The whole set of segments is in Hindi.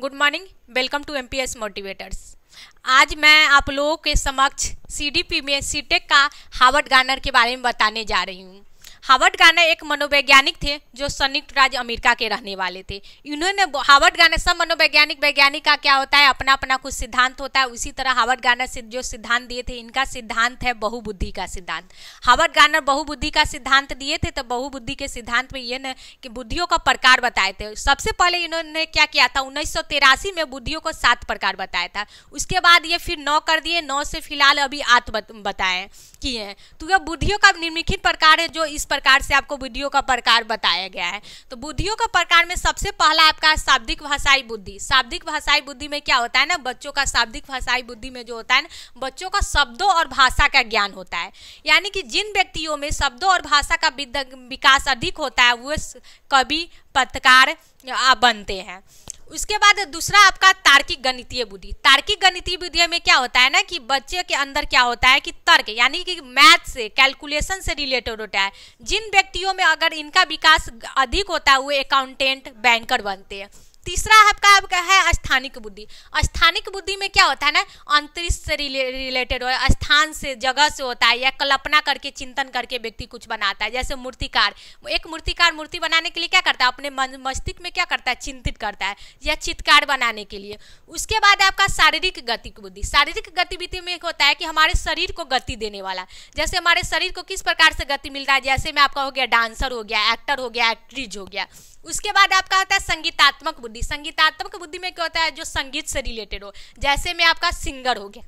good morning welcome to MPS motivators आज मैं आप लोगों के समक्ष सीडीपी में सीटेक का हावर्ड गार्नर के बारे में बताने जा रही हूँ हावर्ड गाने एक मनोवैज्ञानिक थे जो संयुक्त राज्य अमेरिका के रहने वाले थे इन्होंने हावर्ड गाने सब मनोवैज्ञानिक वैज्ञानिक का क्या होता है अपना अपना कुछ सिद्धांत होता है उसी तरह हावर्ड से जो सिद्धांत दिए थे इनका सिद्धांत है बहुबुद्धि का सिद्धांत हावर्ड गानर बहुबुद्धि का सिद्धांत दिए थे तो बहुबुद्धि के सिद्धांत में ये न कि बुद्धियों का प्रकार बताए थे सबसे पहले इन्होंने क्या किया था उन्नीस में बुद्धियों को सात प्रकार बताया था उसके बाद ये फिर नौ कर दिए नौ से फिलहाल अभी आत बताए किए हैं तो यह बुद्धियों का निम्नलिखित प्रकार है जो इस प्रकार से आपको बुद्धियों का प्रकार बताया गया है तो बुद्धियों का प्रकार में सबसे पहला आपका शाब्दिक भाषाई बुद्धि शाब्दिक भाषाई बुद्धि में क्या होता है ना बच्चों का शाब्दिक भाषाई बुद्धि में जो होता है ना बच्चों का शब्दों और भाषा का ज्ञान होता है यानी कि जिन व्यक्तियों में शब्दों और भाषा का विकास अधिक होता है वह कवि पत्रकार बनते हैं उसके बाद दूसरा आपका तार्किक गणितीय बुद्धि तार्किक गणितीय बुद्धि में क्या होता है ना कि बच्चे के अंदर क्या होता है कि तर्क यानी कि मैथ से कैलकुलेशन से रिलेटेड होता है जिन व्यक्तियों में अगर इनका विकास अधिक होता है वो अकाउंटेंट बैंकर बनते हैं तीसरा आपका आपका है स्थानिक बुद्धि स्थानिक बुद्धि में क्या होता है ना अंतरिक्ष से रिलेटेड हो स्थान से जगह से होता है या कल्पना करके चिंतन करके व्यक्ति कुछ बनाता है जैसे मूर्तिकार एक मूर्तिकार मूर्ति बनाने के लिए क्या करता है अपने मस्तिष्क में क्या करता है चिंतित करता है या चित्कार बनाने के लिए उसके बाद आपका शारीरिक गति बुद्धि शारीरिक गतिविधि में एक होता है कि हमारे शरीर को गति देने वाला जैसे हमारे शरीर को किस प्रकार से गति मिलता है जैसे में आपका हो गया डांसर हो गया एक्टर हो गया एक्ट्रीज हो गया उसके बाद आपका होता है संगीतात्मक बुद्धि बुद्धि संगीतात्मक बुद्धि में क्या होता है जो संगीत से रिलेटेड हो जैसे मैं आपका सिंगर हो गया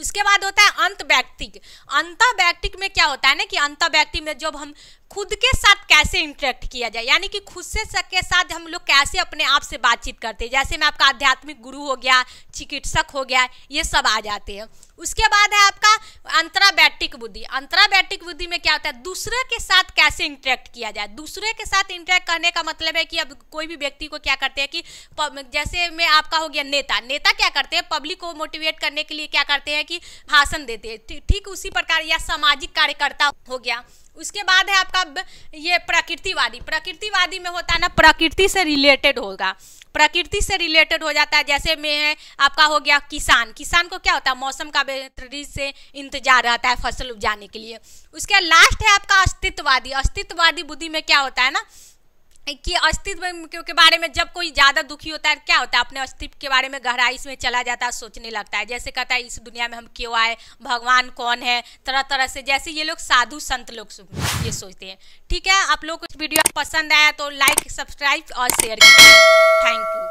उसके बाद होता है अंत व्यक्तिक अंत व्यक्तिक में क्या होता है ना कि अंत व्यक्ति में जब हम खुद के साथ कैसे इंटरेक्ट किया जाए यानी कि खुद से सबके साथ हम लोग कैसे अपने आप से बातचीत करते हैं जैसे मैं आपका आध्यात्मिक गुरु हो गया चिकित्सक हो गया ये सब आ जाते हैं उसके बाद है आपका अंतराबैटिक बुद्धि अंतराबैटिक बुद्धि में क्या होता है दूसरे के साथ कैसे इंटरेक्ट किया जाए दूसरे के साथ इंटरेक्ट करने का मतलब है कि अब कोई भी व्यक्ति को क्या करते हैं कि जैसे में आपका हो गया नेता नेता क्या करते हैं पब्लिक को मोटिवेट करने के लिए क्या करते हैं कि भाषण देते हैं ठीक उसी प्रकार या सामाजिक कार्यकर्ता हो गया उसके बाद है आपका ये प्रकृतिवादी प्रकृतिवादी में होता है ना प्रकृति से रिलेटेड होगा प्रकृति से रिलेटेड हो जाता है जैसे में आपका हो गया किसान किसान को क्या होता है मौसम का बेहतरीन से इंतजार रहता है फसल उपजाने के लिए उसके लास्ट है आपका अस्तित्ववादी अस्तित्ववादी बुद्धि में क्या होता है ना कि अस्तित्व के बारे में जब कोई ज़्यादा दुखी होता है क्या होता है अपने अस्तित्व के बारे में गहराई में चला जाता है सोचने लगता है जैसे कहता है इस दुनिया में हम क्यों आए भगवान कौन है तरह तरह से जैसे ये लोग साधु संत लोग ये सोचते हैं ठीक है आप लोग को वीडियो पसंद आया तो लाइक सब्सक्राइब और शेयर कीजिए थैंक यू